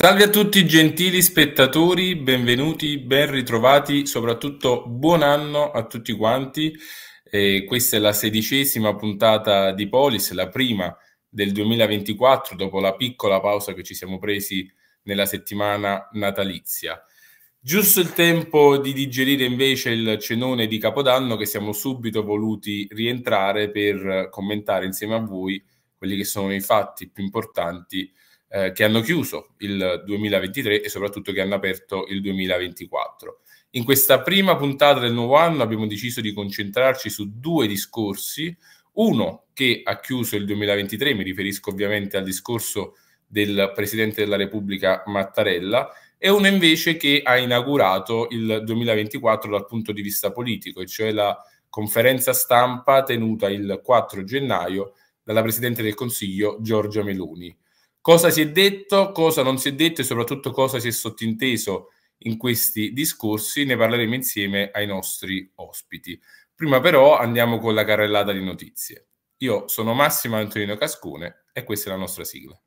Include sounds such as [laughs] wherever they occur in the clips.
Salve a tutti gentili spettatori, benvenuti, ben ritrovati, soprattutto buon anno a tutti quanti. Eh, questa è la sedicesima puntata di Polis, la prima del 2024 dopo la piccola pausa che ci siamo presi nella settimana natalizia. Giusto il tempo di digerire invece il cenone di Capodanno che siamo subito voluti rientrare per commentare insieme a voi quelli che sono i fatti più importanti eh, che hanno chiuso il 2023 e soprattutto che hanno aperto il 2024. In questa prima puntata del nuovo anno abbiamo deciso di concentrarci su due discorsi, uno che ha chiuso il 2023, mi riferisco ovviamente al discorso del Presidente della Repubblica Mattarella, e uno invece che ha inaugurato il 2024 dal punto di vista politico, e cioè la conferenza stampa tenuta il 4 gennaio dalla Presidente del Consiglio Giorgia Meloni cosa si è detto, cosa non si è detto e soprattutto cosa si è sottinteso in questi discorsi, ne parleremo insieme ai nostri ospiti. Prima però andiamo con la carrellata di notizie. Io sono Massimo Antonino Cascone e questa è la nostra sigla.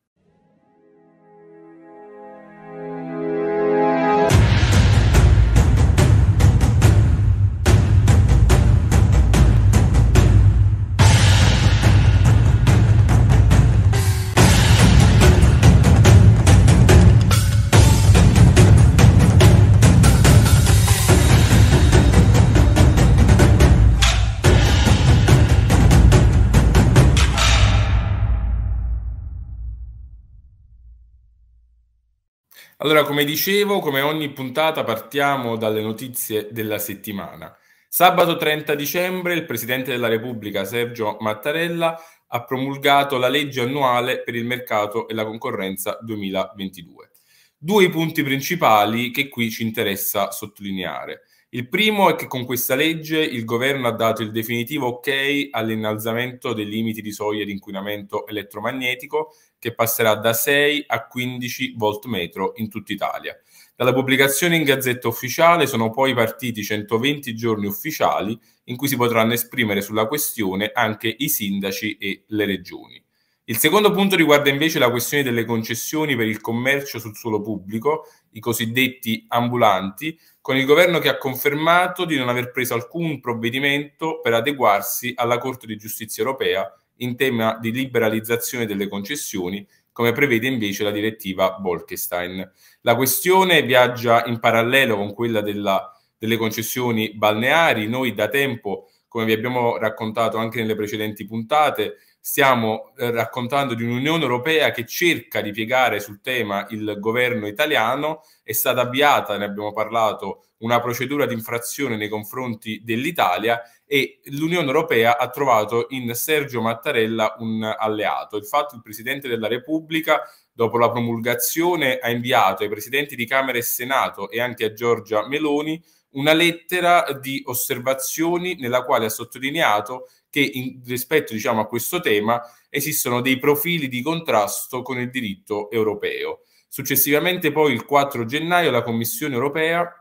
Allora, come dicevo, come ogni puntata partiamo dalle notizie della settimana. Sabato 30 dicembre il Presidente della Repubblica Sergio Mattarella ha promulgato la legge annuale per il mercato e la concorrenza 2022. Due i punti principali che qui ci interessa sottolineare. Il primo è che con questa legge il governo ha dato il definitivo ok all'innalzamento dei limiti di soglia di inquinamento elettromagnetico che passerà da 6 a 15 volt metro in tutta Italia. Dalla pubblicazione in Gazzetta Ufficiale sono poi partiti 120 giorni ufficiali in cui si potranno esprimere sulla questione anche i sindaci e le regioni. Il secondo punto riguarda invece la questione delle concessioni per il commercio sul suolo pubblico, i cosiddetti ambulanti, con il governo che ha confermato di non aver preso alcun provvedimento per adeguarsi alla Corte di Giustizia europea in tema di liberalizzazione delle concessioni, come prevede invece la direttiva Bolkestein. La questione viaggia in parallelo con quella della, delle concessioni balneari. Noi da tempo, come vi abbiamo raccontato anche nelle precedenti puntate, stiamo eh, raccontando di un'Unione Europea che cerca di piegare sul tema il governo italiano, è stata avviata, ne abbiamo parlato, una procedura di infrazione nei confronti dell'Italia e l'Unione Europea ha trovato in Sergio Mattarella un alleato. Infatti il Presidente della Repubblica, dopo la promulgazione, ha inviato ai Presidenti di Camera e Senato e anche a Giorgia Meloni una lettera di osservazioni nella quale ha sottolineato che in, rispetto diciamo, a questo tema esistono dei profili di contrasto con il diritto europeo. Successivamente poi il 4 gennaio la Commissione europea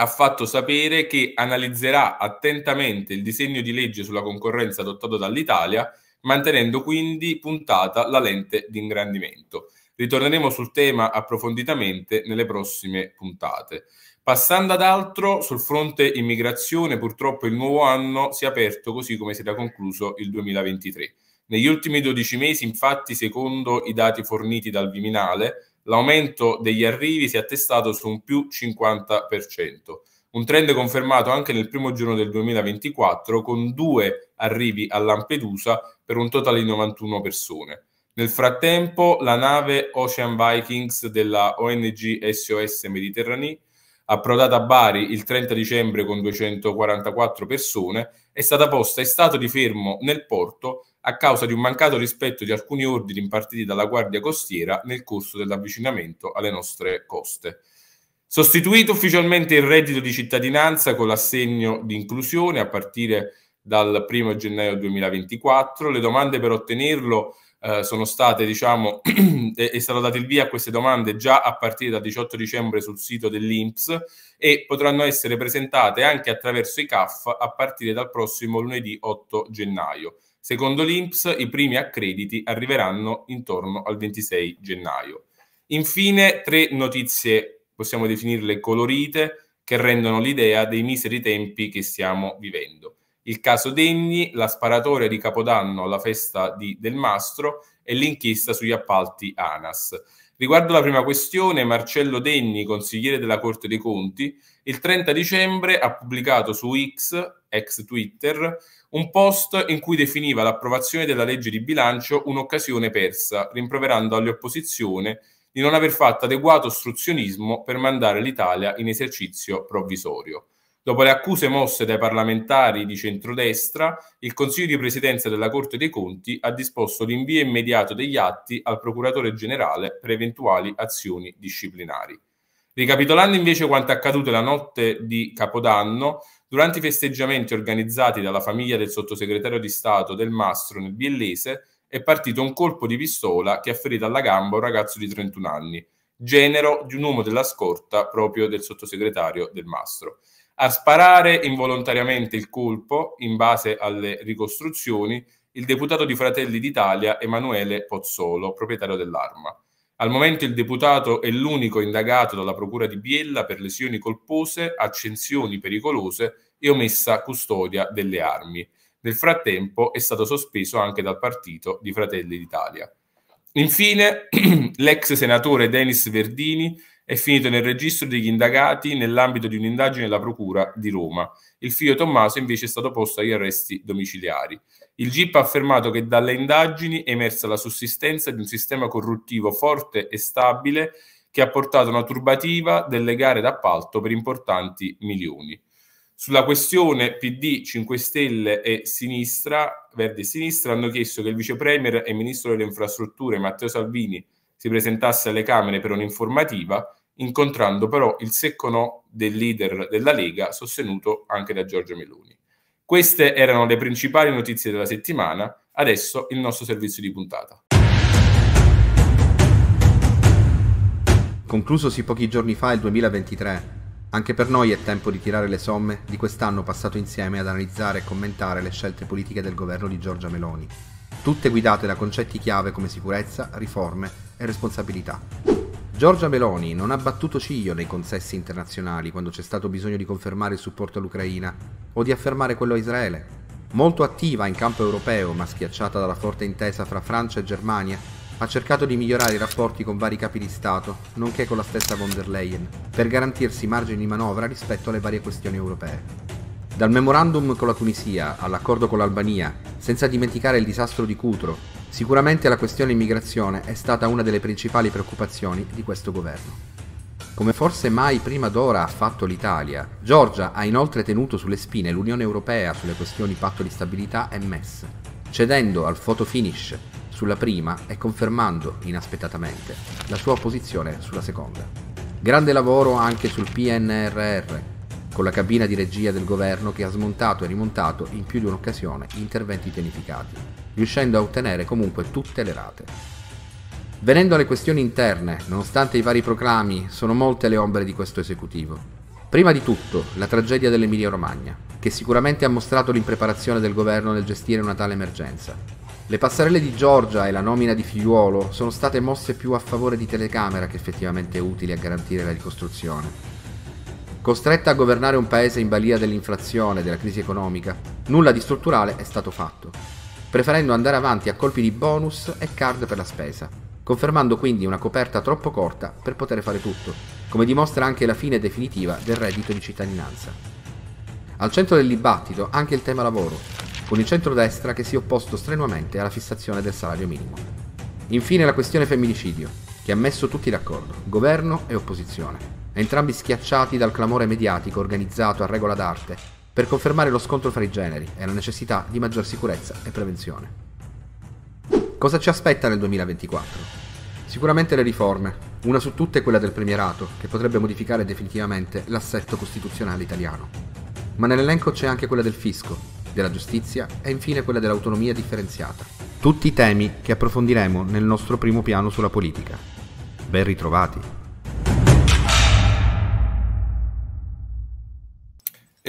ha fatto sapere che analizzerà attentamente il disegno di legge sulla concorrenza adottato dall'Italia, mantenendo quindi puntata la lente di ingrandimento. Ritorneremo sul tema approfonditamente nelle prossime puntate. Passando ad altro, sul fronte immigrazione, purtroppo il nuovo anno si è aperto così come si era concluso il 2023. Negli ultimi 12 mesi, infatti, secondo i dati forniti dal Viminale, l'aumento degli arrivi si è attestato su un più 50%, un trend confermato anche nel primo giorno del 2024 con due arrivi a Lampedusa per un totale di 91 persone. Nel frattempo, la nave Ocean Vikings della ONG SOS Mediterranee approdata a Bari il 30 dicembre con 244 persone, è stata posta in stato di fermo nel porto a causa di un mancato rispetto di alcuni ordini impartiti dalla Guardia Costiera nel corso dell'avvicinamento alle nostre coste. Sostituito ufficialmente il reddito di cittadinanza con l'assegno di inclusione a partire dal 1 gennaio 2024. Le domande per ottenerlo eh, sono state, diciamo, è, stato dato il via a queste domande già a partire dal 18 dicembre sul sito dell'INPS e potranno essere presentate anche attraverso i CAF a partire dal prossimo lunedì 8 gennaio. Secondo l'INPS i primi accrediti arriveranno intorno al 26 gennaio. Infine tre notizie, possiamo definirle colorite, che rendono l'idea dei miseri tempi che stiamo vivendo il caso Degni, la sparatoria di Capodanno alla festa di Del Mastro e l'inchiesta sugli appalti ANAS. Riguardo la prima questione, Marcello Degni, consigliere della Corte dei Conti, il 30 dicembre ha pubblicato su X, ex Twitter, un post in cui definiva l'approvazione della legge di bilancio un'occasione persa, rimproverando alle opposizioni di non aver fatto adeguato ostruzionismo per mandare l'Italia in esercizio provvisorio. Dopo le accuse mosse dai parlamentari di centrodestra, il Consiglio di Presidenza della Corte dei Conti ha disposto l'invio immediato degli atti al Procuratore Generale per eventuali azioni disciplinari. Ricapitolando invece quanto accaduto la notte di Capodanno, durante i festeggiamenti organizzati dalla famiglia del sottosegretario di Stato del Mastro nel Biellese, è partito un colpo di pistola che ha ferito alla gamba un ragazzo di 31 anni, genero di un uomo della scorta proprio del sottosegretario del Mastro a sparare involontariamente il colpo, in base alle ricostruzioni, il deputato di Fratelli d'Italia Emanuele Pozzolo, proprietario dell'arma. Al momento il deputato è l'unico indagato dalla procura di Biella per lesioni colpose, accensioni pericolose e omessa custodia delle armi. Nel frattempo è stato sospeso anche dal partito di Fratelli d'Italia. Infine, [clears throat] l'ex senatore Denis Verdini è finito nel registro degli indagati nell'ambito di un'indagine della Procura di Roma. Il figlio Tommaso invece è stato posto agli arresti domiciliari. Il GIP ha affermato che dalle indagini è emersa la sussistenza di un sistema corruttivo forte e stabile che ha portato a una turbativa delle gare d'appalto per importanti milioni. Sulla questione PD, 5 Stelle e Sinistra, Verdi e Sinistra hanno chiesto che il vicepremier e ministro delle infrastrutture Matteo Salvini si presentasse alle Camere per un'informativa incontrando però il secco no del leader della Lega, sostenuto anche da Giorgio Meloni. Queste erano le principali notizie della settimana, adesso il nostro servizio di puntata. Conclusosi pochi giorni fa il 2023, anche per noi è tempo di tirare le somme di quest'anno passato insieme ad analizzare e commentare le scelte politiche del governo di Giorgia Meloni, tutte guidate da concetti chiave come sicurezza, riforme e responsabilità. Giorgia Meloni non ha battuto ciglio nei consessi internazionali quando c'è stato bisogno di confermare il supporto all'Ucraina o di affermare quello a Israele. Molto attiva in campo europeo, ma schiacciata dalla forte intesa fra Francia e Germania, ha cercato di migliorare i rapporti con vari capi di Stato, nonché con la stessa von der Leyen, per garantirsi margini di manovra rispetto alle varie questioni europee. Dal memorandum con la Tunisia all'accordo con l'Albania, senza dimenticare il disastro di Cutro, Sicuramente la questione immigrazione è stata una delle principali preoccupazioni di questo governo. Come forse mai prima d'ora ha fatto l'Italia, Giorgia ha inoltre tenuto sulle spine l'Unione Europea sulle questioni patto di stabilità e MES, cedendo al photo finish sulla prima e confermando, inaspettatamente, la sua posizione sulla seconda. Grande lavoro anche sul PNRR, con la cabina di regia del governo che ha smontato e rimontato in più di un'occasione interventi pianificati, riuscendo a ottenere comunque tutte le rate. Venendo alle questioni interne, nonostante i vari proclami, sono molte le ombre di questo esecutivo. Prima di tutto, la tragedia dell'Emilia Romagna, che sicuramente ha mostrato l'impreparazione del governo nel gestire una tale emergenza. Le passerelle di Giorgia e la nomina di Figliuolo sono state mosse più a favore di telecamera che effettivamente utili a garantire la ricostruzione, costretta a governare un paese in balia dell'inflazione, e della crisi economica, nulla di strutturale è stato fatto, preferendo andare avanti a colpi di bonus e card per la spesa, confermando quindi una coperta troppo corta per poter fare tutto, come dimostra anche la fine definitiva del reddito di cittadinanza. Al centro del dibattito anche il tema lavoro, con il centrodestra che si è opposto strenuamente alla fissazione del salario minimo. Infine la questione femminicidio, che ha messo tutti d'accordo, governo e opposizione entrambi schiacciati dal clamore mediatico organizzato a regola d'arte, per confermare lo scontro fra i generi e la necessità di maggior sicurezza e prevenzione. Cosa ci aspetta nel 2024? Sicuramente le riforme, una su tutte quella del premierato, che potrebbe modificare definitivamente l'assetto costituzionale italiano. Ma nell'elenco c'è anche quella del fisco, della giustizia e infine quella dell'autonomia differenziata. Tutti temi che approfondiremo nel nostro primo piano sulla politica. Ben ritrovati!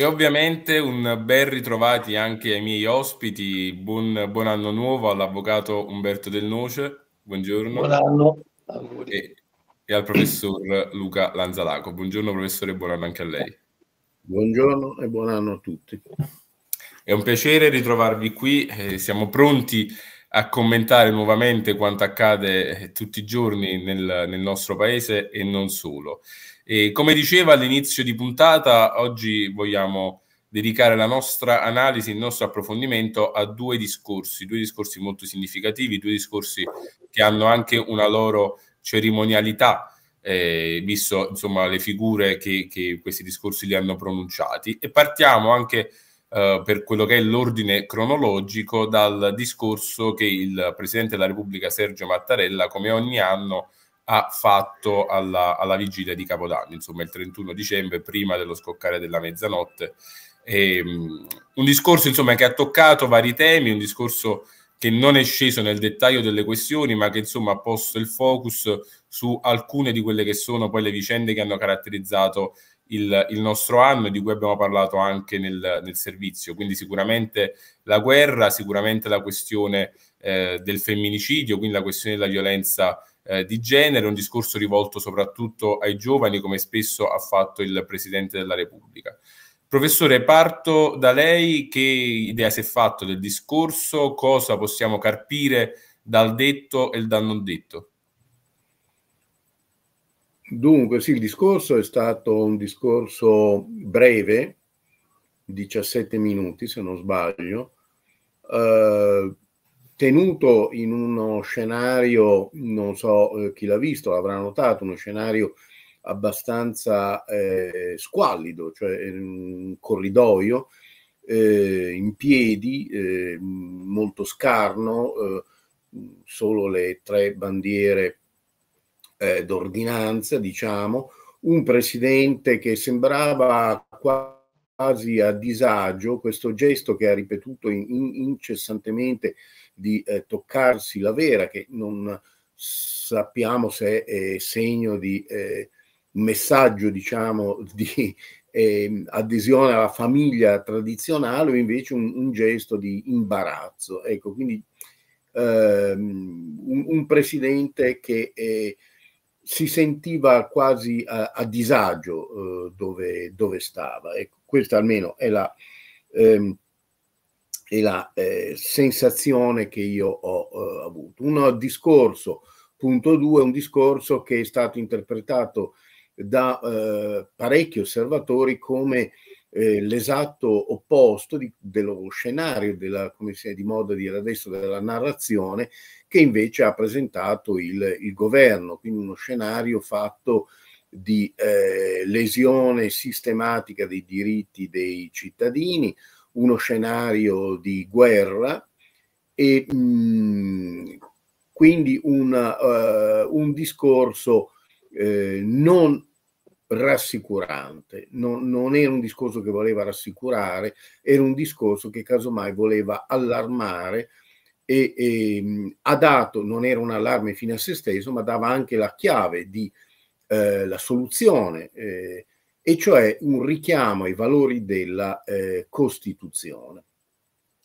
E ovviamente un ben ritrovati anche ai miei ospiti, buon, buon anno nuovo all'avvocato Umberto Del Noce, buongiorno. Buon anno. E, e al professor Luca Lanzalaco. Buongiorno professore buon anno anche a lei. Buongiorno e buon anno a tutti. È un piacere ritrovarvi qui, eh, siamo pronti a commentare nuovamente quanto accade eh, tutti i giorni nel, nel nostro paese e non solo. E come dicevo all'inizio di puntata, oggi vogliamo dedicare la nostra analisi, il nostro approfondimento a due discorsi, due discorsi molto significativi, due discorsi che hanno anche una loro cerimonialità, eh, visto insomma le figure che, che, questi discorsi li hanno pronunciati. E partiamo anche eh, per quello che è l'ordine cronologico dal discorso che il Presidente della Repubblica Sergio Mattarella, come ogni anno, ha fatto alla, alla vigilia di Capodanno, insomma il 31 dicembre, prima dello scoccare della mezzanotte. E, um, un discorso insomma, che ha toccato vari temi, un discorso che non è sceso nel dettaglio delle questioni, ma che insomma ha posto il focus su alcune di quelle che sono poi le vicende che hanno caratterizzato il, il nostro anno e di cui abbiamo parlato anche nel, nel, servizio. Quindi sicuramente la guerra, sicuramente la questione eh, del femminicidio, quindi la questione della violenza eh, di genere, un discorso rivolto soprattutto ai giovani, come spesso ha fatto il Presidente della Repubblica. Professore, parto da lei, che idea si è fatto del discorso, cosa possiamo carpire dal detto e dal non detto? Dunque, sì, il discorso è stato un discorso breve, 17 minuti se non sbaglio, eh, tenuto in uno scenario, non so eh, chi l'ha visto, l'avrà notato, uno scenario abbastanza eh, squallido, cioè eh, un corridoio eh, in piedi, eh, molto scarno, eh, solo le tre bandiere d'ordinanza, diciamo, un presidente che sembrava quasi a disagio, questo gesto che ha ripetuto in, in, incessantemente di eh, toccarsi la vera, che non sappiamo se è segno di eh, messaggio, diciamo, di eh, adesione alla famiglia tradizionale o invece un, un gesto di imbarazzo. Ecco, quindi ehm, un, un, presidente che eh, si sentiva quasi a, a disagio eh, dove, dove, stava. Ecco, questa almeno è la... Ehm, e la eh, sensazione che io ho eh, avuto. Un discorso, punto due, un discorso che è stato interpretato da eh, parecchi osservatori come eh, l'esatto opposto di, dello scenario della, come si è di moda dire adesso, della narrazione che invece ha presentato il, il governo, quindi uno scenario fatto di eh, lesione sistematica dei diritti dei cittadini, uno scenario di guerra e mh, mm, quindi una, uh, eh, un discorso eh, non rassicurante, non, non, era un discorso che voleva rassicurare, era un discorso che casomai voleva allarmare e, e mm, ha dato, non era un allarme fine a se stesso, ma dava anche la chiave di eh, la soluzione. Eh, e cioè un richiamo ai valori della eh, Costituzione.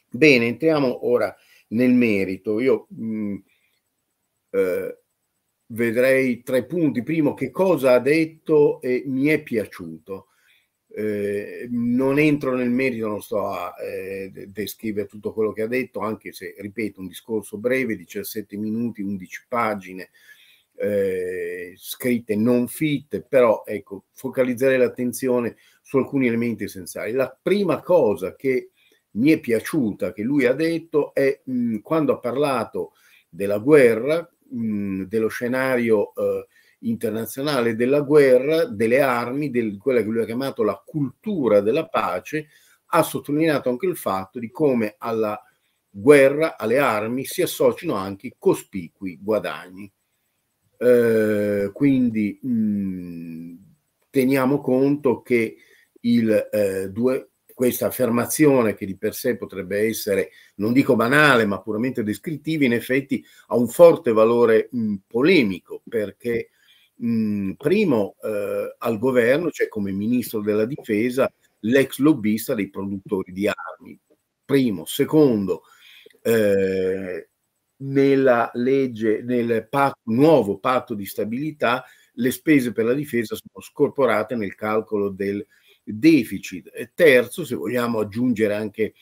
Bene, entriamo ora nel merito. Io mh, mm, eh, vedrei tre punti. Primo, che cosa ha detto e mi è piaciuto. Eh, non entro nel merito, non sto a eh, descrivere tutto quello che ha detto, anche se, ripeto, un discorso breve, 17 minuti, 11 pagine, eh, scritte non fit, però ecco, focalizzare l'attenzione su alcuni elementi essenziali. La prima cosa che mi è piaciuta che lui ha detto è mh, mm, quando ha parlato della guerra, mh, mm, dello scenario eh, internazionale della guerra, delle armi, di quella che lui ha chiamato la cultura della pace, ha sottolineato anche il fatto di come alla guerra, alle armi si associano anche cospicui guadagni. Eh, quindi mh, teniamo conto che il, eh, due, questa affermazione che di per sé potrebbe essere, non dico banale, ma puramente descrittiva, in effetti ha un forte valore mh, polemico perché mh, primo eh, al governo c'è cioè come ministro della difesa l'ex lobbista dei produttori di armi, primo, secondo, eh, nella legge, nel patto, nuovo patto di stabilità, le spese per la difesa sono scorporate nel calcolo del deficit. E terzo, se vogliamo aggiungere anche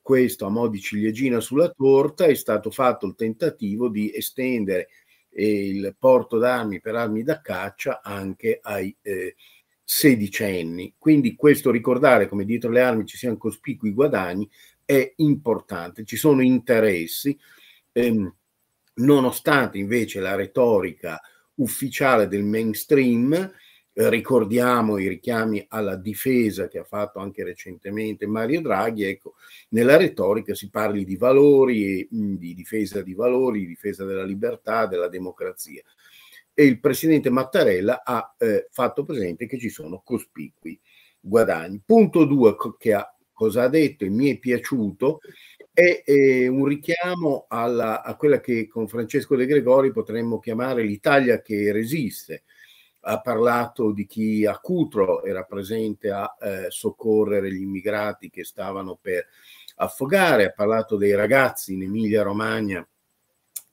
questo a mo' di ciliegina sulla torta, è stato fatto il tentativo di estendere eh, il porto d'armi per armi da caccia anche ai eh, sedicenni. Quindi questo ricordare come dietro le armi ci siano cospicui guadagni è importante, ci sono interessi, ehm, nonostante invece la retorica ufficiale del mainstream, eh, ricordiamo i richiami alla difesa che ha fatto anche recentemente Mario Draghi, ecco, nella retorica si parli di valori, mm, di difesa di valori, di difesa della libertà, della democrazia. E il presidente Mattarella ha eh, fatto presente che ci sono cospicui guadagni. Punto 2 cosa ha detto e mi è piaciuto è, è un richiamo alla, a quella che con Francesco De Gregori potremmo chiamare l'Italia che resiste. Ha parlato di chi a Cutro era presente a eh, soccorrere gli immigrati che stavano per affogare, ha parlato dei ragazzi in Emilia-Romagna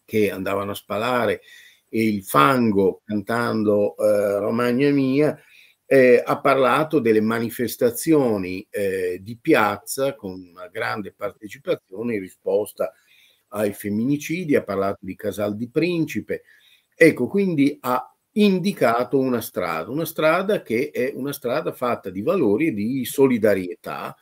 che andavano a spalare e il fango cantando eh, Romagna mia eh, ha parlato delle manifestazioni eh, di piazza con una grande partecipazione in risposta ai femminicidi, ha parlato di Casal di Principe. Ecco, quindi ha indicato una strada, una strada che è una strada fatta di valori e di solidarietà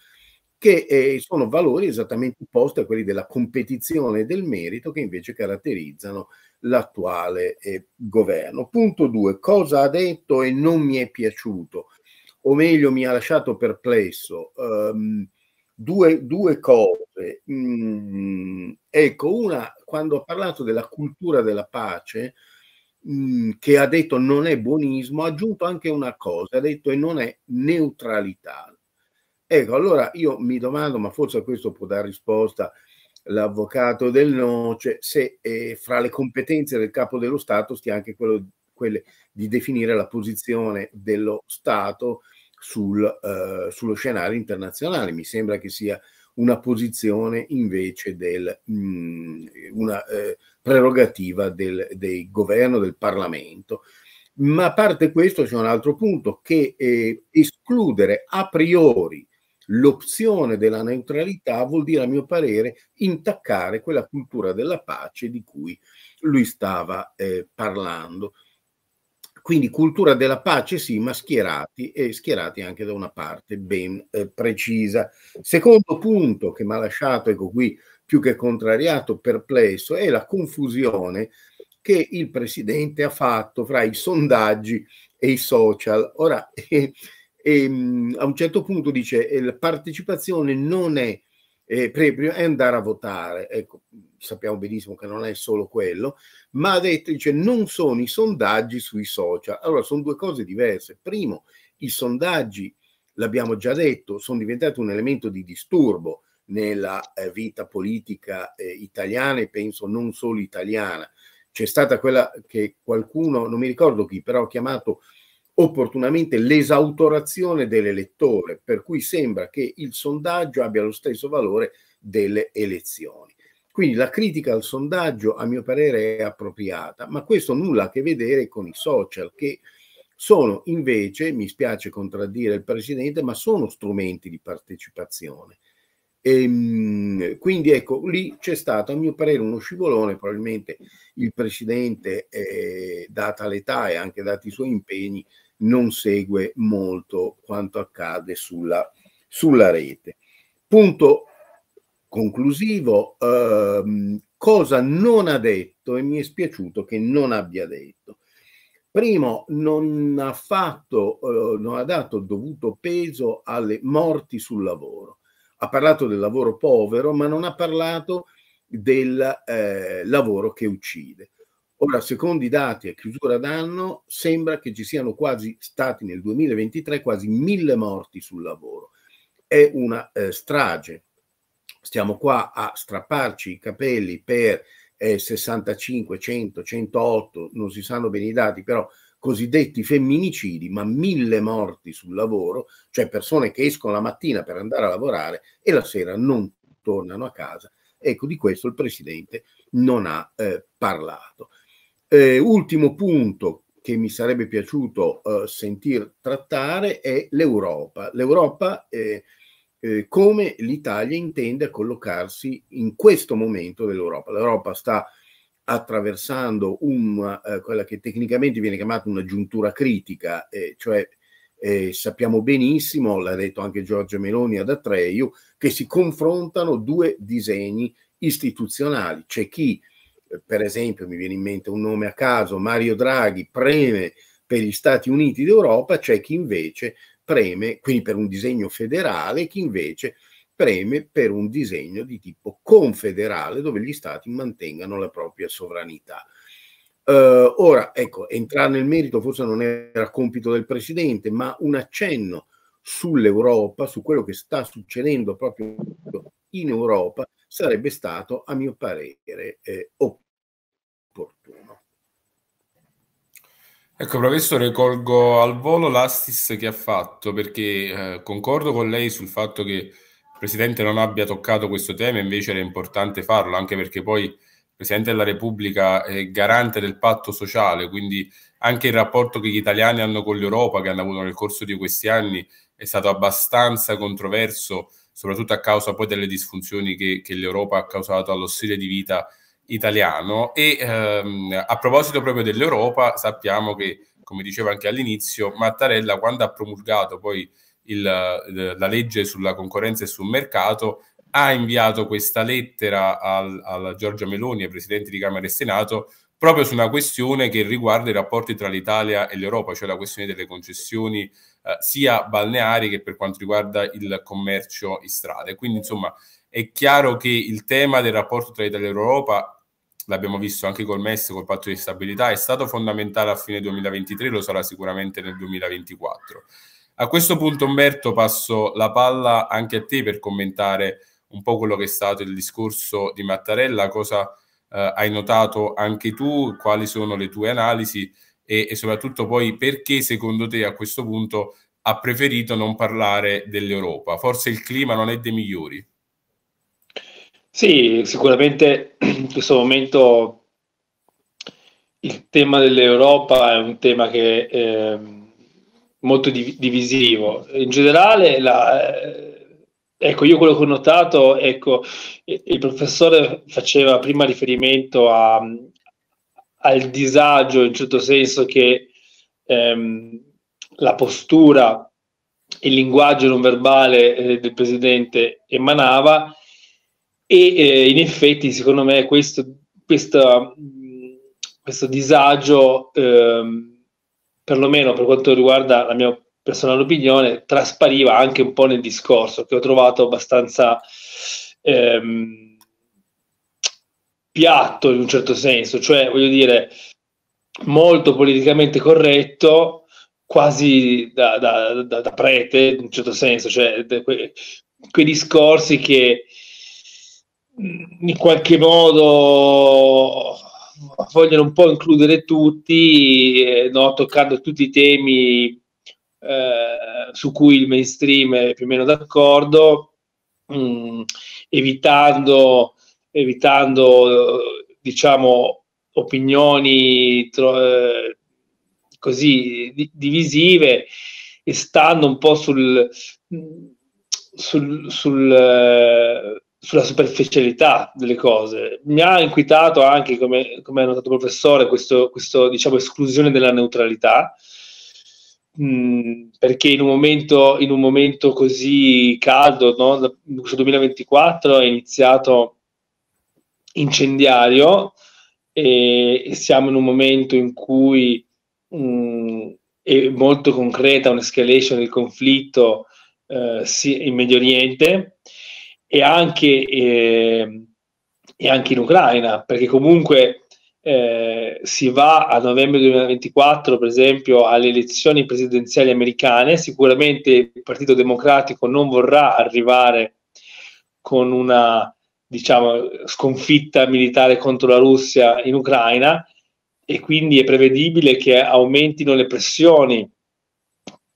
che eh, sono valori esattamente opposti a quelli della competizione e del merito che invece caratterizzano l'attuale eh, governo. Punto 2. Cosa ha detto e non mi è piaciuto, o meglio mi ha lasciato perplesso? Um, due, due, cose. Mm, ecco, una, quando ha parlato della cultura della pace, mm, che ha detto non è buonismo, ha aggiunto anche una cosa, ha detto e non è neutralità. Ecco, allora io mi domando, ma forse a questo può dare risposta l'avvocato del Noce, se eh, fra le competenze del capo dello Stato stia anche quello, quelle di definire la posizione dello Stato sul, eh, sullo scenario internazionale. Mi sembra che sia una posizione invece del, mh, mm, una eh, prerogativa del, del governo, del Parlamento. Ma a parte questo c'è un altro punto che eh, escludere a priori L'opzione della neutralità vuol dire, a mio parere, intaccare quella cultura della pace di cui lui stava eh, parlando. Quindi cultura della pace sì, ma schierati e schierati anche da una parte ben eh, precisa. Secondo punto che mi ha lasciato, ecco qui, più che contrariato, perplesso, è la confusione che il Presidente ha fatto fra i sondaggi e i social. Ora, [laughs] eh, e ehm, mh, a un certo punto dice che la partecipazione non è eh, è andare a votare. Ecco, sappiamo benissimo che non è solo quello, ma ha detto, dice, non sono i sondaggi sui social. Allora, sono due cose diverse. Primo, i sondaggi, l'abbiamo già detto, sono diventati un elemento di disturbo nella eh, vita politica eh, italiana e penso non solo italiana. C'è stata quella che qualcuno, non mi ricordo chi, però ha chiamato opportunamente l'esautorazione dell'elettore, per cui sembra che il sondaggio abbia lo stesso valore delle elezioni. Quindi la critica al sondaggio, a mio parere, è appropriata, ma questo nulla a che vedere con i social, che sono invece, mi spiace contraddire il Presidente, ma sono strumenti di partecipazione. E, ehm, quindi ecco, lì c'è stato a mio parere uno scivolone, probabilmente il Presidente, eh, data l'età e anche dati i suoi impegni, non segue molto quanto accade sulla, sulla rete. Punto conclusivo, ehm, cosa non ha detto e mi è spiaciuto che non abbia detto. Primo, non ha, fatto, eh, non ha dato dovuto peso alle morti sul lavoro. Ha parlato del lavoro povero, ma non ha parlato del eh, lavoro che uccide. Ora, secondo i dati a chiusura d'anno, sembra che ci siano quasi stati nel 2023 quasi mille morti sul lavoro. È una eh, strage. Stiamo qua a strapparci i capelli per eh, 65, 100, 108, non si sanno bene i dati, però cosiddetti femminicidi, ma mille morti sul lavoro, cioè persone che escono la mattina per andare a lavorare e la sera non tornano a casa. Ecco, di questo il Presidente non ha eh, parlato. Eh, ultimo punto che mi sarebbe piaciuto eh, sentir trattare è l'Europa. L'Europa eh, eh come l'Italia intende collocarsi in questo momento dell'Europa. L'Europa sta attraversando un, eh, quella che tecnicamente viene chiamata una giuntura critica, eh, cioè sappiamo benissimo, l'ha detto anche Giorgio Meloni ad Atreio, che si confrontano due disegni istituzionali. C'è chi eh, eh, per esempio mi viene in mente un nome a caso, Mario Draghi preme per gli Stati Uniti d'Europa, c'è chi invece preme, quindi per un disegno federale, chi invece preme per un disegno di tipo confederale dove gli Stati mantengano la propria sovranità. Uh, ora, ecco, entrare nel merito forse non era compito del Presidente, ma un accenno sull'Europa, su quello che sta succedendo proprio in Europa, sarebbe stato, a mio parere, eh, opportuno opportuno. Ecco, professore, colgo al volo l'assist che ha fatto perché eh, concordo con lei sul fatto che il Presidente non abbia toccato questo tema, invece era importante farlo, anche perché poi il Presidente della Repubblica è garante del patto sociale, quindi anche il rapporto che gli italiani hanno con l'Europa, che hanno avuto nel corso di questi anni, è stato abbastanza controverso, soprattutto a causa poi delle disfunzioni che, che l'Europa ha causato allo stile di vita italiano e ehm, a proposito proprio dell'Europa sappiamo che, come diceva anche all'inizio, Mattarella quando ha promulgato poi il, eh, la legge sulla concorrenza e sul mercato ha inviato questa lettera al, al Giorgio Meloni, ai presidenti di Camera e Senato, proprio su una questione che riguarda i rapporti tra l'Italia e l'Europa, cioè la questione delle concessioni eh, sia balneari che per quanto riguarda il commercio in strada. Quindi, insomma, è chiaro che il tema del rapporto tra Italia e Europa l'abbiamo visto anche col MES, col patto di stabilità, è stato fondamentale a fine 2023, lo sarà sicuramente nel 2024. A questo punto Umberto passo la palla anche a te per commentare un po' quello che è stato il discorso di Mattarella, cosa eh, hai notato anche tu, quali sono le tue analisi e, e soprattutto poi perché secondo te a questo punto ha preferito non parlare dell'Europa. Forse il clima non è dei migliori. Sì, sicuramente [clears throat] in questo momento il tema dell'Europa è un tema che è ehm, molto divisivo. In generale, la, eh, ecco, io quello che ho notato, ecco, il professore faceva prima riferimento a, al disagio, in certo senso che ehm, la postura, il linguaggio non verbale eh, del presidente emanava e eh, in effetti, secondo me, questo, questa, mm, questo disagio, ehm, perlomeno per quanto riguarda la mia personale opinione, traspariva anche un po' nel discorso che ho trovato abbastanza ehm, piatto in un certo senso, cioè voglio dire molto politicamente corretto, quasi da, da, da, da prete in un certo senso, cioè de, que, quei discorsi che in qualche modo vogliono un po' includere tutti, eh, no? toccando tutti i temi eh, su cui il mainstream è più o meno d'accordo, mh, mm, evitando, evitando diciamo, opinioni eh, così di divisive e stando un po' sul, mm, sul, sul eh, sulla superficialità delle cose. Mi ha inquietato anche, come, come ha notato il professore, questa diciamo, esclusione della neutralità, mh, mm, perché in un, momento, in un momento così caldo, no? questo 2024 è iniziato incendiario e siamo in un momento in cui mh, mm, è molto concreta un'escalation del conflitto eh, in Medio Oriente e anche, eh, e anche in Ucraina, perché comunque eh, si va a novembre 2024, per esempio, alle elezioni presidenziali americane, sicuramente il Partito Democratico non vorrà arrivare con una diciamo, sconfitta militare contro la Russia in Ucraina e quindi è prevedibile che aumentino le pressioni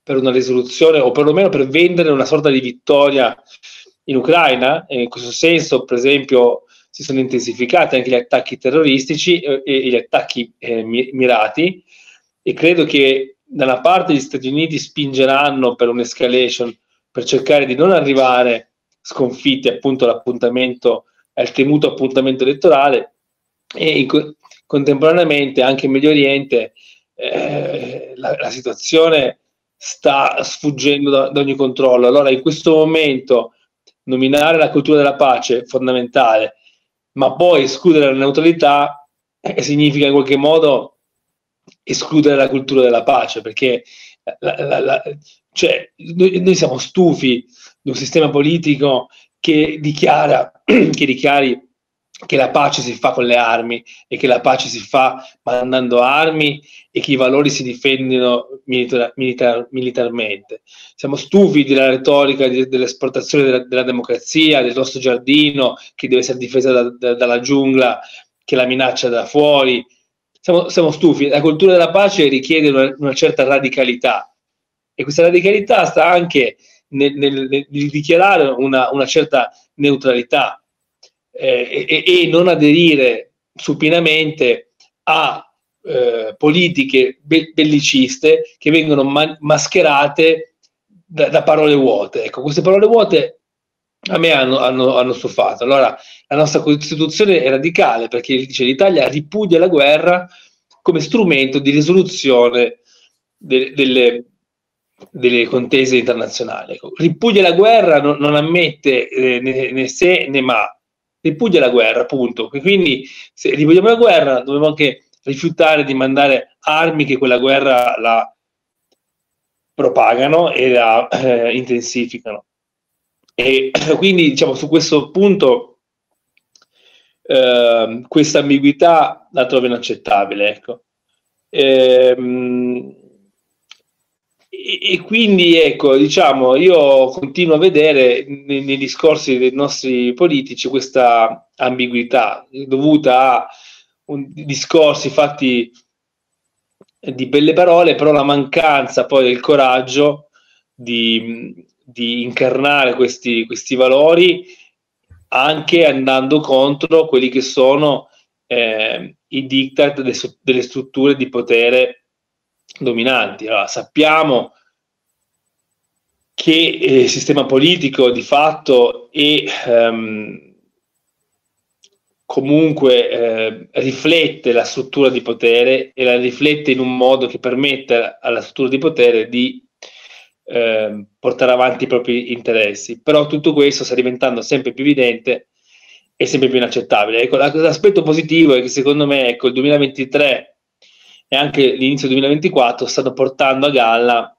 per una risoluzione o perlomeno per vendere una sorta di vittoria in Ucraina e in questo senso, per esempio, si sono intensificati anche gli attacchi terroristici e, eh, e gli attacchi eh, mirati e credo che da una parte gli Stati Uniti spingeranno per un'escalation per cercare di non arrivare sconfitti appunto all'appuntamento al temuto appuntamento elettorale e co- contemporaneamente anche in Medio Oriente eh, la, la, situazione sta sfuggendo da, da, ogni controllo. Allora in questo momento nominare la cultura della pace fondamentale, ma poi escludere la neutralità eh, significa in qualche modo escludere la cultura della pace, perché eh, la, la, la, cioè, noi, noi, siamo stufi di un sistema politico che dichiara [clears throat] che dichiari che la pace si fa con le armi e che la pace si fa mandando armi e che i valori si difendono milita- milita- militarmente. Siamo stufi della retorica di, dell'esportazione della, della, democrazia, del nostro giardino che deve essere difesa da, da, dalla giungla che la minaccia da fuori. Siamo, siamo, stufi. La cultura della pace richiede una, una certa radicalità e questa radicalità sta anche nel, nel, nel dichiarare una, una certa neutralità eh, e, e, non aderire supinamente a eh, politiche be- belliciste che vengono ma- mascherate da, da, parole vuote. Ecco, queste parole vuote a me hanno, hanno, hanno stufato. Allora, la nostra Costituzione è radicale perché dice l'Italia ripudia la guerra come strumento di risoluzione de- delle, delle contese internazionali. Ecco, ripudia la guerra, non, non ammette eh, né, né se né ma, ripuglia la guerra, punto. E quindi se ripudiamo la guerra dobbiamo anche rifiutare di mandare armi che quella guerra la propagano e la eh, intensificano. E eh, quindi diciamo su questo punto eh, questa ambiguità la trovo inaccettabile. Ecco. Ehm, e, quindi ecco, diciamo, io continuo a vedere nei, nei discorsi dei nostri politici questa ambiguità dovuta a un, discorsi fatti di belle parole, però la mancanza poi del coraggio di, di incarnare questi, questi, valori anche andando contro quelli che sono eh, i diktat delle, delle strutture di potere dominanti. Allora, sappiamo che eh, il sistema politico di fatto è ehm, comunque eh, riflette la struttura di potere e la riflette in un modo che permette alla struttura di potere di eh, portare avanti i propri interessi. Però tutto questo sta diventando sempre più evidente e sempre più inaccettabile. Ecco, l'aspetto positivo è che secondo me ecco, il 2023 e anche l'inizio 2024 stanno portando a galla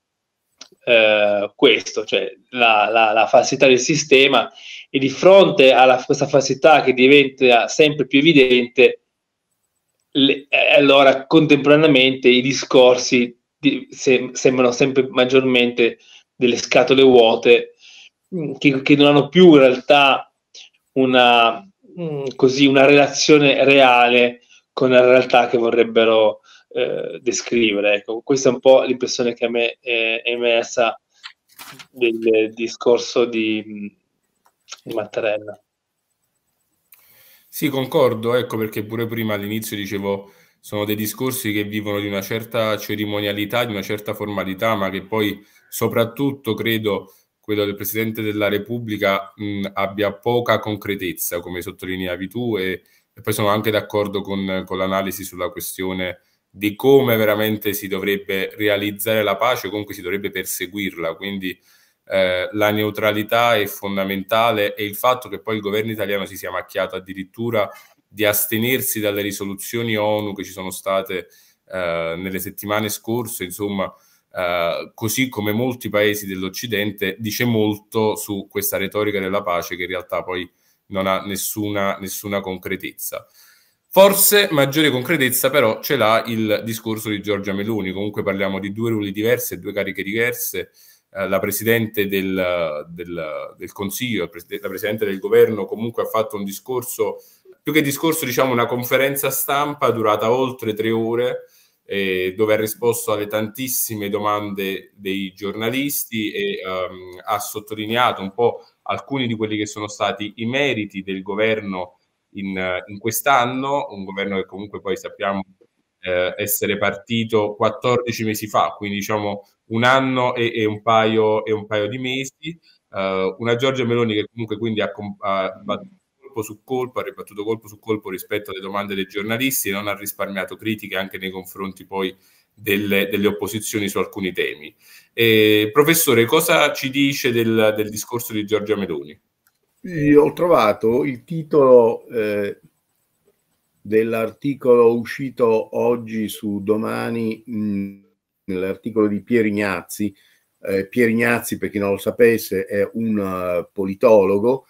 eh, questo, cioè la, la, la, falsità del sistema e di fronte a questa falsità che diventa sempre più evidente, le, allora contemporaneamente i discorsi di, se, sembrano sempre maggiormente delle scatole vuote mm, che, che non hanno più in realtà una, mm, così, una relazione reale con la realtà che vorrebbero eh, descrivere. Ecco, questa è un po' l'impressione che a me è emersa del discorso di, di Mattarella. Sì, concordo, ecco perché pure prima all'inizio dicevo sono dei discorsi che vivono di una certa cerimonialità, di una certa formalità, ma che poi soprattutto credo quello del Presidente della Repubblica mh, abbia poca concretezza, come sottolineavi tu, e, e poi sono anche d'accordo con, con l'analisi sulla questione di come veramente si dovrebbe realizzare la pace o comunque si dovrebbe perseguirla. Quindi eh, la neutralità è fondamentale e il fatto che poi il governo italiano si sia macchiato addirittura di astenersi dalle risoluzioni ONU che ci sono state eh, nelle settimane scorse, insomma, eh, così come molti paesi dell'Occidente, dice molto su questa retorica della pace che in realtà poi non ha nessuna, nessuna concretezza. Forse maggiore concretezza però ce l'ha il discorso di Giorgia Meloni, comunque parliamo di due ruoli diversi, due cariche diverse, eh, la Presidente del, del, del Consiglio, la Presidente del Governo comunque ha fatto un discorso, più che discorso diciamo una conferenza stampa durata oltre tre ore, eh, dove ha risposto alle tantissime domande dei giornalisti e ehm, ha sottolineato un po' alcuni di quelli che sono stati i meriti del Governo in, in quest'anno, un governo che comunque poi sappiamo eh, essere partito 14 mesi fa, quindi diciamo un anno e, e, un, paio, e un paio di mesi, eh, una Giorgia Meloni che comunque quindi ha, ha battuto colpo su colpo, ha ribattuto colpo su colpo rispetto alle domande dei giornalisti, e non ha risparmiato critiche anche nei confronti poi delle, delle, opposizioni su alcuni temi. Eh, professore, cosa ci dice del, del discorso di Giorgia Meloni? ho trovato il titolo eh, dell'articolo uscito oggi su domani, nell'articolo mm, di Pier Ignazzi. Eh, Pier Ignazzi, per chi non lo sapesse, è un uh, politologo,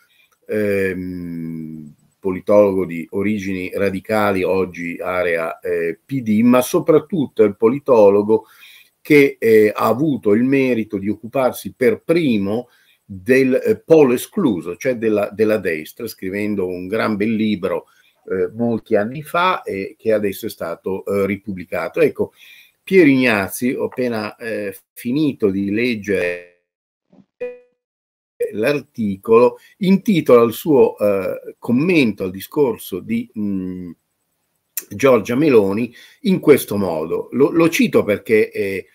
ehm, politologo di origini radicali, oggi area eh, PD, ma soprattutto è il politologo che eh, ha avuto il merito di occuparsi per primo eh, del eh, polo escluso, cioè della, della, destra, scrivendo un gran bel libro eh, molti anni fa e che adesso è stato eh, ripubblicato. Ecco, Pier Ignazzi, ho appena eh, finito di leggere l'articolo, intitola il suo eh, commento al discorso di mh, mm, Giorgia Meloni in questo modo. Lo, lo cito perché eh,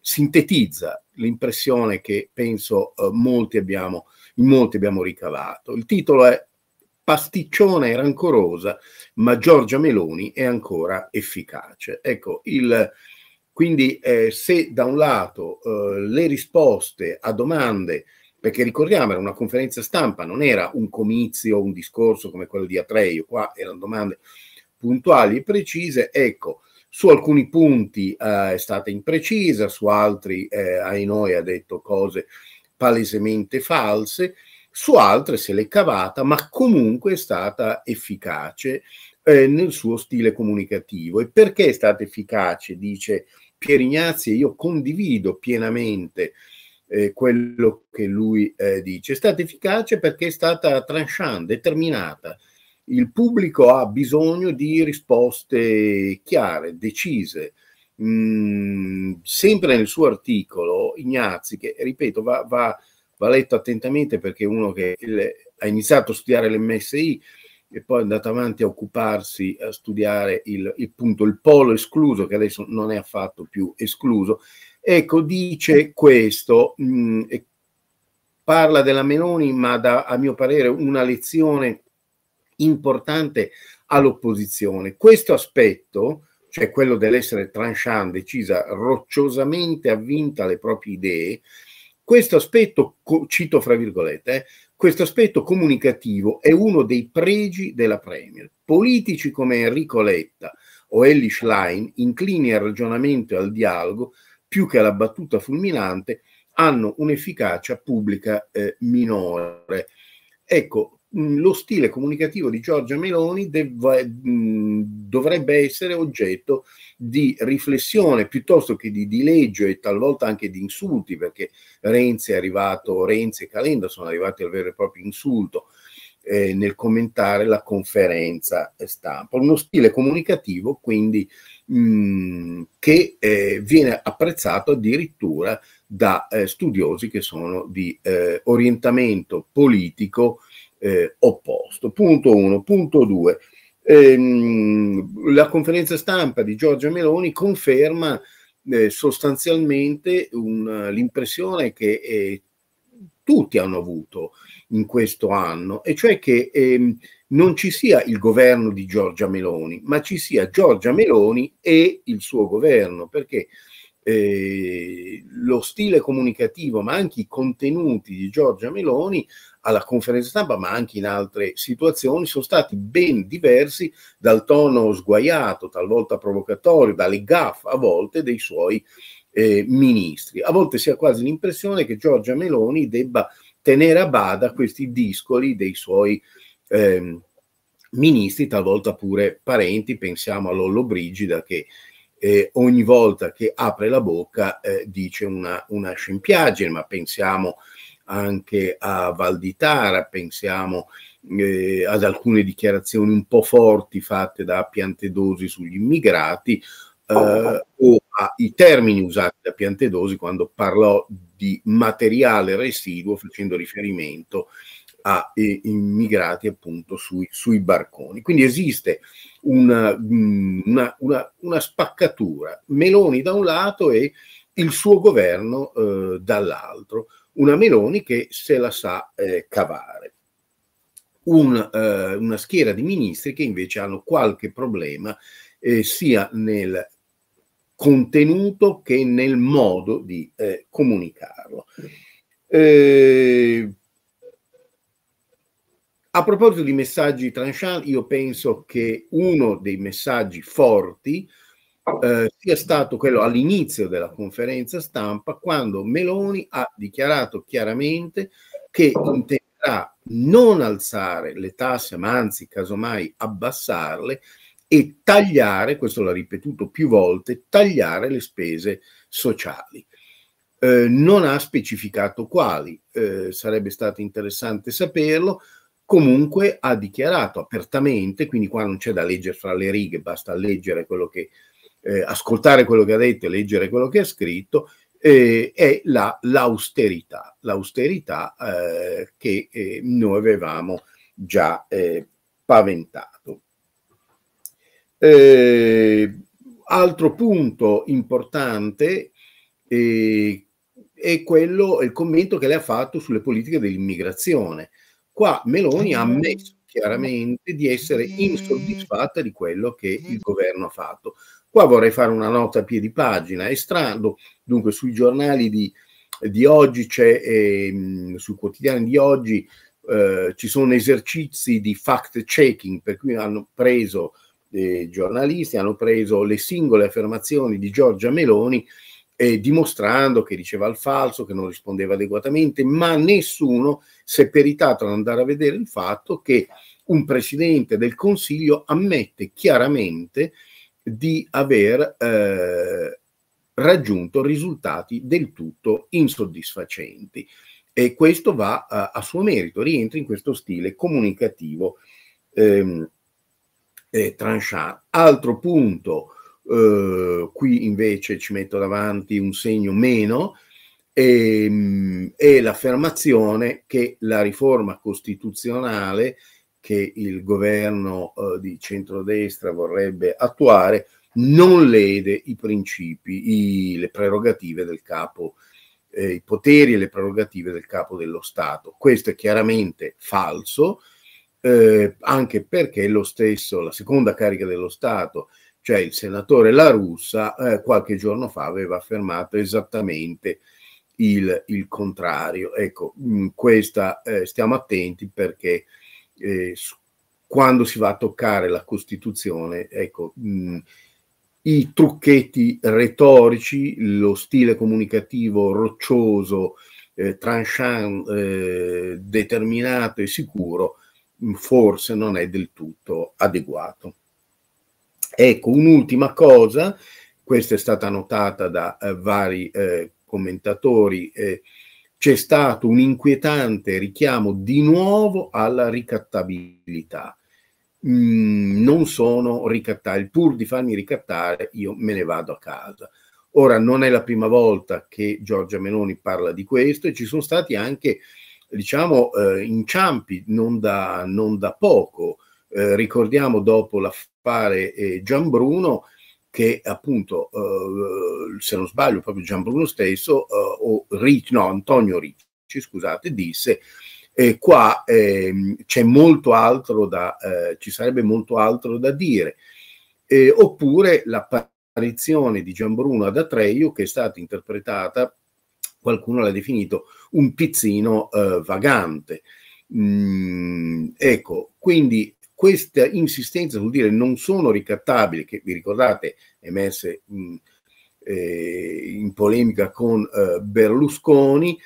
sintetizza l'impressione che penso eh, molti abbiamo, in molti abbiamo ricavato. Il titolo è Pasticcione e rancorosa, ma Giorgia Meloni è ancora efficace. Ecco, il, quindi eh, se da un lato eh, le risposte a domande, perché ricordiamo era una conferenza stampa, non era un comizio, un discorso come quello di Atreio, qua erano domande puntuali e precise, ecco, su alcuni punti eh, è stata imprecisa, su altri, eh, ahinoi, ha detto cose palesemente false, su altre se l'è cavata, ma comunque è stata efficace eh, nel suo stile comunicativo. E perché è stata efficace, dice Pier Ignazio, io condivido pienamente eh, quello che lui eh, dice, è stata efficace perché è stata tranchant, determinata, il pubblico ha bisogno di risposte chiare, decise. Mm, sempre nel suo articolo Ignazzi, che ripeto va, va, va letto attentamente perché uno che il, ha iniziato a studiare l'MSI e poi è andato avanti a occuparsi, a studiare il, il, punto, il polo escluso, che adesso non è affatto più escluso. Ecco, dice questo, mh, mm, parla della Meloni, ma da, a mio parere una lezione importante all'opposizione. Questo aspetto, cioè quello dell'essere tranchant, decisa rocciosamente avvinta alle proprie idee, questo aspetto, cito fra virgolette, eh, questo aspetto comunicativo è uno dei pregi della Premier. Politici come Enrico Letta o Ellie Schlein, inclini al ragionamento e al dialogo più che alla battuta fulminante, hanno un'efficacia pubblica eh, minore. Ecco, Mm, lo stile comunicativo di Giorgia Meloni deve, mm, dovrebbe essere oggetto di riflessione piuttosto che di dileggio e talvolta anche di insulti, perché Renzi è arrivato, Renzi e Calenda sono arrivati al vero e proprio insulto eh, nel commentare la conferenza stampa. Uno stile comunicativo quindi mh, mm, che eh, viene apprezzato addirittura da eh, studiosi che sono di eh, orientamento politico eh, opposto. Punto 1. Punto 2. Ehm, la conferenza stampa di Giorgia Meloni conferma eh, sostanzialmente un, l'impressione che eh, tutti hanno avuto in questo anno, e cioè che ehm, non ci sia il governo di Giorgia Meloni, ma ci sia Giorgia Meloni e il suo governo, perché eh, lo stile comunicativo, ma anche i contenuti di Giorgia Meloni alla conferenza stampa, ma anche in altre situazioni, sono stati ben diversi dal tono sguaiato, talvolta provocatorio, dalle gaffe a volte dei suoi eh, ministri. A volte si ha quasi l'impressione che Giorgia Meloni debba tenere a bada questi discoli dei suoi eh, ministri, talvolta pure parenti, pensiamo a Lollo Brigida che eh, ogni volta che apre la bocca eh, dice una, una scempiaggine, ma pensiamo a anche a Val di Tara, pensiamo eh, ad alcune dichiarazioni un po' forti fatte da Piantedosi sugli immigrati eh, o ai termini usati da Piantedosi quando parlò di materiale residuo facendo riferimento a eh, immigrati appunto sui, sui, barconi. Quindi esiste una, mm, una, una, una, spaccatura, Meloni da un lato e il suo governo eh, dall'altro una Meloni che se la sa eh, cavare. Un, eh, una schiera di ministri che invece hanno qualche problema eh, sia nel contenuto che nel modo di eh, comunicarlo. Eh, a proposito di messaggi tranchant, io penso che uno dei messaggi forti eh, eh, sia stato quello all'inizio della conferenza stampa quando Meloni ha dichiarato chiaramente che intenderà non alzare le tasse, ma anzi casomai abbassarle e tagliare, questo l'ha ripetuto più volte, tagliare le spese sociali. Eh, non ha specificato quali, eh, sarebbe stato interessante saperlo, comunque ha dichiarato apertamente, quindi qua non c'è da leggere fra le righe, basta leggere quello che eh, ascoltare quello che ha detto e leggere quello che ha scritto, eh, è la, l'austerità, l'austerità eh, che eh, noi avevamo già eh, paventato. Eh, altro punto importante è quello, il commento che lei ha fatto sulle politiche dell'immigrazione. Qua Meloni ha ammesso chiaramente di essere insoddisfatta di quello che il governo ha fatto. Qua vorrei fare una nota a piedi pagina, estrando dunque sui giornali di, di oggi, eh, sui quotidiani di oggi, eh, ci sono esercizi di fact checking, per cui hanno preso eh, giornalisti, hanno preso le singole affermazioni di Giorgia Meloni eh, dimostrando che diceva il falso, che non rispondeva adeguatamente, ma nessuno si è peritato ad andare a vedere il fatto che un presidente del Consiglio ammette chiaramente di aver eh, raggiunto risultati del tutto insoddisfacenti. E questo va a, eh, a suo merito, rientra in questo stile comunicativo ehm, eh, tranchant. Altro punto, eh, qui invece ci metto davanti un segno meno, ehm, è l'affermazione che la riforma costituzionale che il governo eh, di centrodestra vorrebbe attuare non lede i principi, i, le prerogative del capo, eh, i poteri e le prerogative del capo dello Stato. Questo è chiaramente falso, eh, anche perché lo stesso, la seconda carica dello Stato, cioè il senatore La Russa, eh, qualche giorno fa aveva affermato esattamente il, il contrario. Ecco, mh, mm, questa eh, stiamo attenti perché eh, quando si va a toccare la Costituzione, ecco, mh, mm, i trucchetti retorici, lo stile comunicativo roccioso, eh, tranchant, eh, determinato e sicuro, mh, mm, forse non è del tutto adeguato. Ecco, un'ultima cosa, questa è stata notata da eh, vari eh, commentatori, eh, c'è stato un inquietante richiamo di nuovo alla ricattabilità. Mm, non sono ricattabile, pur di farmi ricattare io me ne vado a casa. Ora non è la prima volta che Giorgia Meloni parla di questo e ci sono stati anche diciamo eh, inciampi non da, non da poco. Eh, ricordiamo dopo l'affare eh, Gianbruno che appunto, eh, se non sbaglio, proprio Gian Bruno stesso, eh, o Ricci, no, Antonio Ricci, scusate, disse, eh, qua ehm, c'è molto altro da, eh, ci sarebbe molto altro da dire. oppure l'apparizione di Gian Bruno ad Atreio, che è stata interpretata, qualcuno l'ha definito, un pizzino eh, vagante. Mm, ecco, quindi questa insistenza vuol dire non sono ricattabili, che vi ricordate emesse in, eh, in polemica con eh, Berlusconi,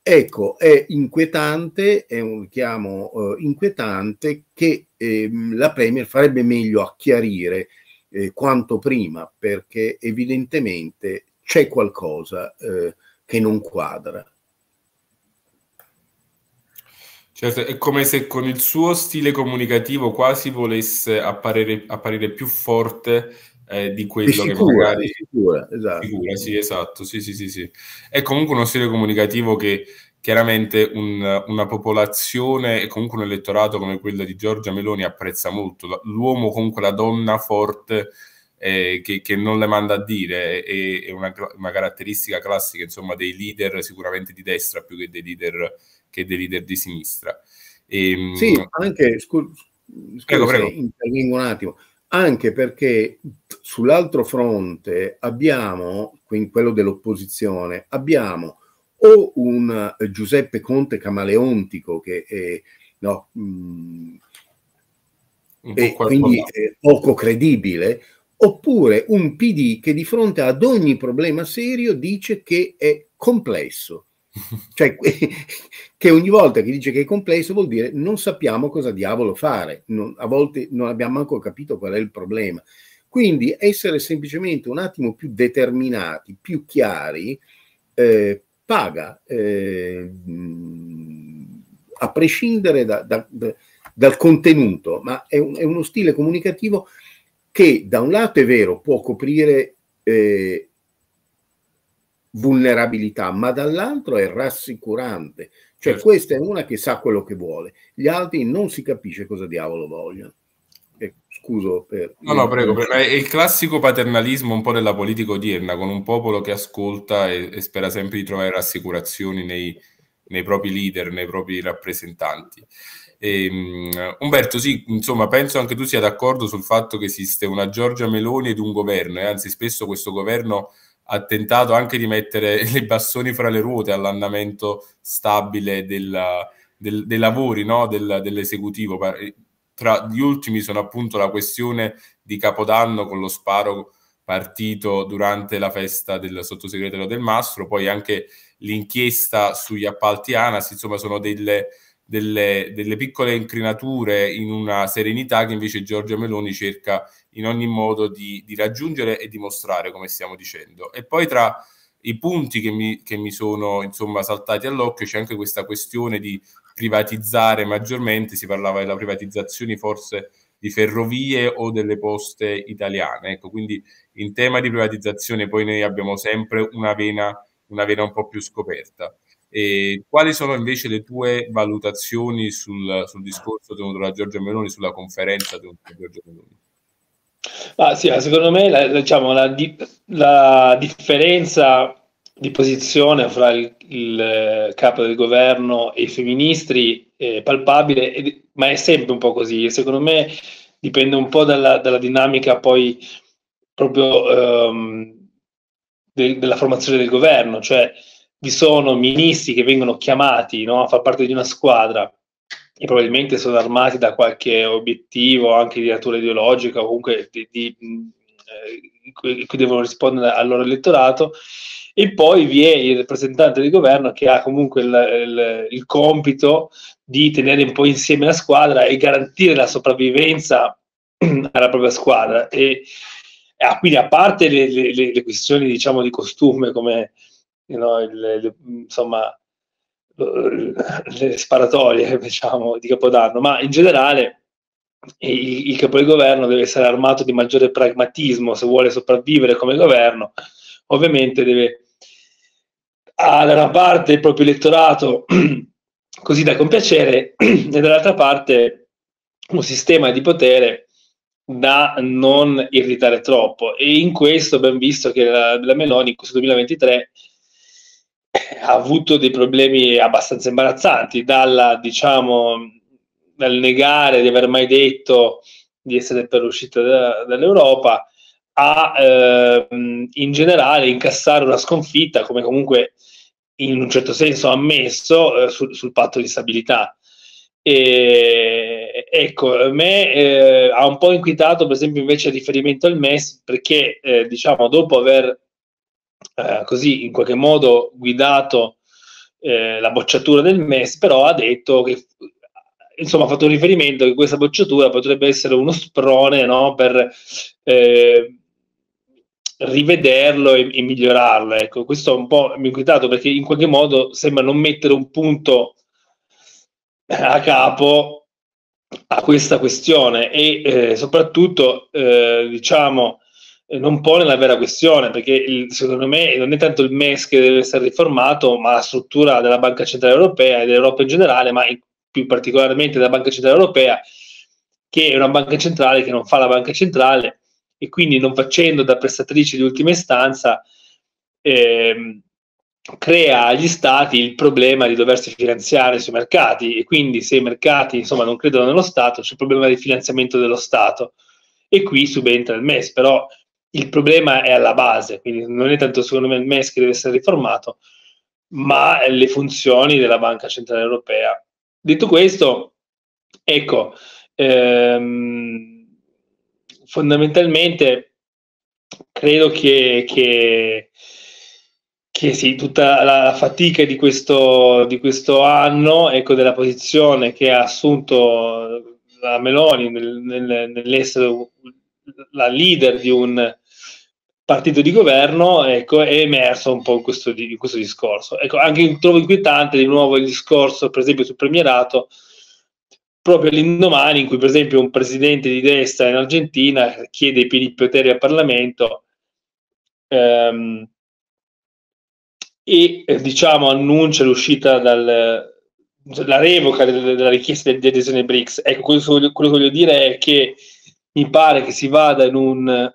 ecco, è inquietante, è un richiamo eh, inquietante che ehm, la Premier farebbe meglio a chiarire eh, quanto prima, perché evidentemente c'è qualcosa eh, che non quadra. Certo, è come se con il suo stile comunicativo quasi volesse apparire, apparire più forte eh, di quello sicura, che magari... Di sicura, esatto. Sicura, sì, esatto, sì, sì, sì, sì. È comunque uno stile comunicativo che chiaramente un, una popolazione e comunque un elettorato come quello di Giorgia Meloni apprezza molto. L'uomo, comunque la donna forte eh, che, che, non le manda a dire, è, è una, una, caratteristica classica insomma, dei leader sicuramente di destra più che dei leader che dei leader di sinistra. E, ehm, sì, anche, scu- scu- prego, prego. intervengo un attimo, anche perché sull'altro fronte abbiamo, quindi quello dell'opposizione, abbiamo o un eh, Giuseppe Conte camaleontico che è, no, mh, mm, è quindi è poco credibile, oppure un PD che di fronte ad ogni problema serio dice che è complesso cioè [laughs] che ogni volta che dice che è complesso vuol dire non sappiamo cosa diavolo fare, non, a volte non abbiamo ancora capito qual è il problema. Quindi essere semplicemente un attimo più determinati, più chiari, eh, paga, eh, a prescindere da, da, da, dal contenuto, ma è, un, è, uno stile comunicativo che da un lato è vero, può coprire... Eh, vulnerabilità, ma dall'altro è rassicurante. Cioè certo. questa è una che sa quello che vuole, gli altri non si capisce cosa diavolo vogliono. Eh, scuso per... No, no, prego, prego, È il classico paternalismo un po' della politica odierna, con un popolo che ascolta e, e spera sempre di trovare rassicurazioni nei, nei propri leader, nei propri rappresentanti. E, um, Umberto, sì, insomma, penso anche tu sia d'accordo sul fatto che esiste una Giorgia Meloni ed un governo, e eh, anzi spesso questo governo ha tentato anche di mettere [laughs] le bastoni fra le ruote all'andamento stabile della, del, dei lavori no? del, dell'esecutivo. Eh, tra gli ultimi sono appunto la questione di Capodanno con lo sparo partito durante la festa del sottosegretario Del Mastro, poi anche l'inchiesta sugli appalti ANAS, insomma sono delle delle, delle, piccole incrinature in una serenità che invece Giorgia Meloni cerca in ogni modo di, di raggiungere e dimostrare, come stiamo dicendo. E poi tra i punti che mi, che mi sono insomma, saltati all'occhio c'è anche questa questione di privatizzare maggiormente, si parlava della privatizzazione forse di ferrovie o delle poste italiane. Ecco, quindi in tema di privatizzazione poi noi abbiamo sempre una vena, una vena un po' più scoperta. E quali sono invece le tue valutazioni sul, sul discorso tenuto da Giorgio Meloni, sulla conferenza tenuta da Giorgio Meloni? Ah, sì, secondo me la, diciamo, la, di, la, differenza di posizione fra il, il, eh, capo del governo e i femministri è palpabile, è, ma è sempre un po' così. Secondo me dipende un po' dalla, dalla dinamica poi proprio um, ehm, de, della formazione del governo, cioè vi sono ministri che vengono chiamati no, a far parte di una squadra e probabilmente sono armati da qualche obiettivo anche di natura ideologica o comunque di, di, eh, cui devono rispondere al loro elettorato e poi vi è il rappresentante del governo che ha comunque il, il, il compito di tenere un po' insieme la squadra e garantire la sopravvivenza [clears throat] alla propria squadra e, ah, quindi a parte le, le, le questioni diciamo di costume come you know, le, le, insomma, le sparatorie [laughs] diciamo, di Capodanno, ma in generale il, il capo del governo deve essere armato di maggiore pragmatismo se vuole sopravvivere come governo, ovviamente deve da una parte il proprio elettorato [clears throat] così da compiacere [clears throat] e dall'altra parte un sistema di potere da non irritare troppo e in questo abbiamo visto che la, la Meloni in questo 2023 ha avuto dei problemi abbastanza imbarazzanti, dalla, diciamo, dal negare di aver mai detto di essere per l'uscita da, dall'Europa a ehm, in generale incassare una sconfitta come comunque in un certo senso ha ammesso eh, sul, sul, patto di stabilità. E, ecco, a me eh, ha un po' inquietato per esempio invece il riferimento al MES perché eh, diciamo dopo aver eh, così in qualche modo guidato eh, la bocciatura del MES, però ha detto che insomma ha fatto un riferimento che questa bocciatura potrebbe essere uno sprone no, per eh, rivederlo e, e, migliorarlo. Ecco, questo un po' mi ha inquietato perché in qualche modo sembra non mettere un punto eh, a capo a questa questione e eh, soprattutto eh, diciamo non eh, pone la vera questione, perché il, secondo me non è tanto il MES che deve essere riformato, ma la struttura della Banca Centrale Europea e dell'Europa in generale, ma in, più particolarmente della Banca Centrale Europea, che è una banca centrale che non fa la banca centrale e quindi non facendo da prestatrice di ultima istanza eh, crea agli stati il problema di doversi finanziare sui mercati e quindi se i mercati insomma, non credono nello Stato c'è il problema di finanziamento dello Stato e qui subentra il MES, però il problema è alla base, quindi non è tanto secondo me il MES che deve essere riformato, ma le funzioni della Banca Centrale Europea. Detto questo, ecco, ehm, fondamentalmente credo che, che, che sì, tutta la, la fatica di questo, di questo, anno, ecco, della posizione che ha assunto la Meloni nel, nel, nell'essere la leader di un partito di governo, ecco, è emerso un po' questo, di, questo discorso. Ecco, anche trovo inquietante di nuovo il discorso, per esempio, sul premierato, proprio all'indomani in cui, per esempio, un presidente di destra in Argentina chiede i pieni poteri al Parlamento ehm, e, eh, diciamo, annuncia l'uscita dal, la revoca della richiesta di adesione BRICS. Ecco, quello che voglio dire è che mi pare che si vada in un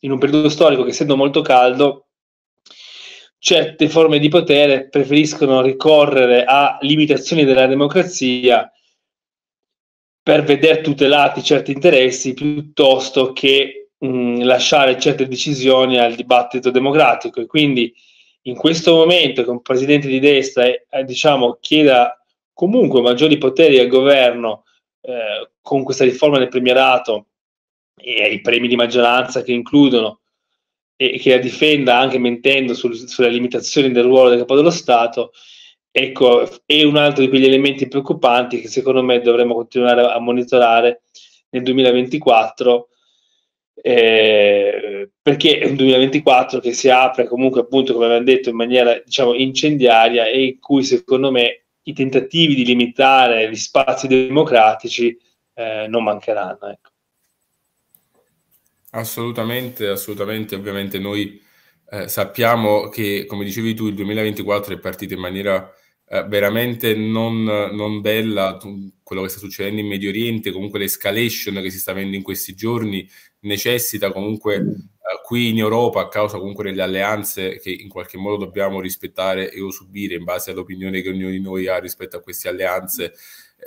in un periodo storico che essendo molto caldo certe forme di potere preferiscono ricorrere a limitazioni della democrazia per vedere tutelati certi interessi piuttosto che mh, mm, lasciare certe decisioni al dibattito democratico e quindi in questo momento che un presidente di destra eh, eh diciamo, chieda comunque maggiori poteri al governo eh, con questa riforma del premierato e i premi di maggioranza che includono e che la difenda anche mentendo sul, sulle limitazioni del ruolo del capo dello Stato, ecco, è un altro di quegli elementi preoccupanti che secondo me dovremmo continuare a monitorare nel 2024, eh, perché è un 2024 che si apre comunque, appunto, come abbiamo detto, in maniera diciamo incendiaria e in cui secondo me i tentativi di limitare gli spazi democratici eh, non mancheranno. Ecco. Assolutamente, assolutamente. Ovviamente noi eh, sappiamo che, come dicevi tu, il 2024 è partito in maniera eh, veramente non, non bella, tu, quello che sta succedendo in Medio Oriente, comunque l'escalation che si sta avendo in questi giorni necessita comunque eh, qui in Europa, a causa comunque delle alleanze che in qualche modo dobbiamo rispettare e o subire in base all'opinione che ognuno di noi ha rispetto a queste alleanze,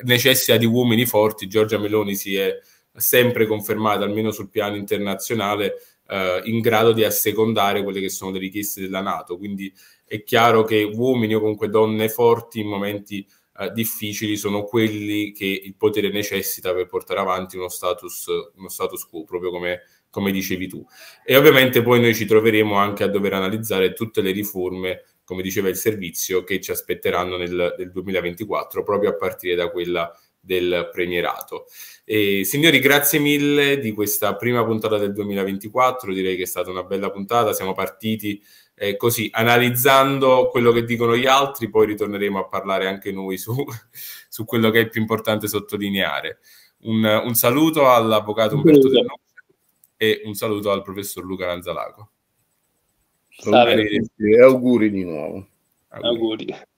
necessita di uomini forti. Giorgia Meloni si è sempre confermata, almeno sul piano internazionale, eh, in grado di assecondare quelle che sono le richieste della Nato. Quindi è chiaro che uomini o comunque donne forti in momenti eh, difficili sono quelli che il potere necessita per portare avanti uno status, uno status quo, proprio come, come dicevi tu. E ovviamente poi noi ci troveremo anche a dover analizzare tutte le riforme come diceva il servizio, che ci aspetteranno nel, nel 2024, proprio a partire da quella del premierato. E, signori, grazie mille di questa prima puntata del 2024, direi che è stata una bella puntata, siamo partiti eh, così analizzando quello che dicono gli altri, poi ritorneremo a parlare anche noi su, [laughs] su quello che è più importante sottolineare. Un, un saluto all'avvocato Umberto De Del e un saluto al professor Luca Lanzalago. Salve. E auguri di nuovo. Auguri. auguri.